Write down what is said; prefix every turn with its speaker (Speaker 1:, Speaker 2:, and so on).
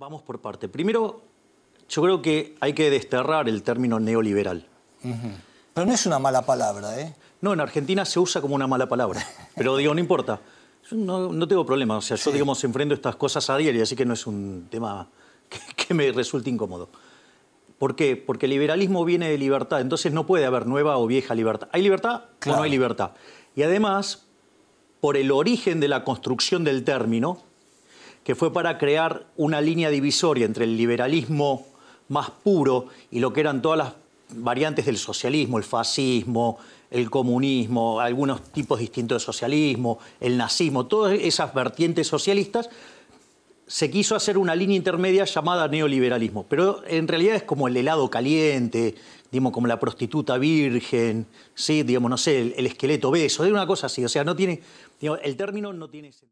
Speaker 1: Vamos por parte. Primero, yo creo que hay que desterrar el término neoliberal.
Speaker 2: Pero no es una mala palabra, ¿eh?
Speaker 1: No, en Argentina se usa como una mala palabra. Pero digo, no importa. no, tengo problema. O sea, yo, digamos, enfrento estas cosas a diario, así que no es un tema que, me resulte incómodo. ¿Por qué? Porque el liberalismo viene de libertad, entonces no puede haber nueva o vieja libertad. ¿Hay libertad o no hay libertad? Y además, por el origen de la construcción del término, que fue para crear una línea divisoria entre el liberalismo más puro y lo que eran todas las variantes del socialismo, el fascismo, el comunismo, algunos tipos distintos de socialismo, el nazismo, todas esas vertientes socialistas, se quiso hacer una línea intermedia llamada neoliberalismo, pero en realidad es como el helado caliente, digamos, como la prostituta virgen, ¿sí? digamos, no sé, el, esqueleto beso, es una cosa así, o sea, no tiene, el término no tiene sentido.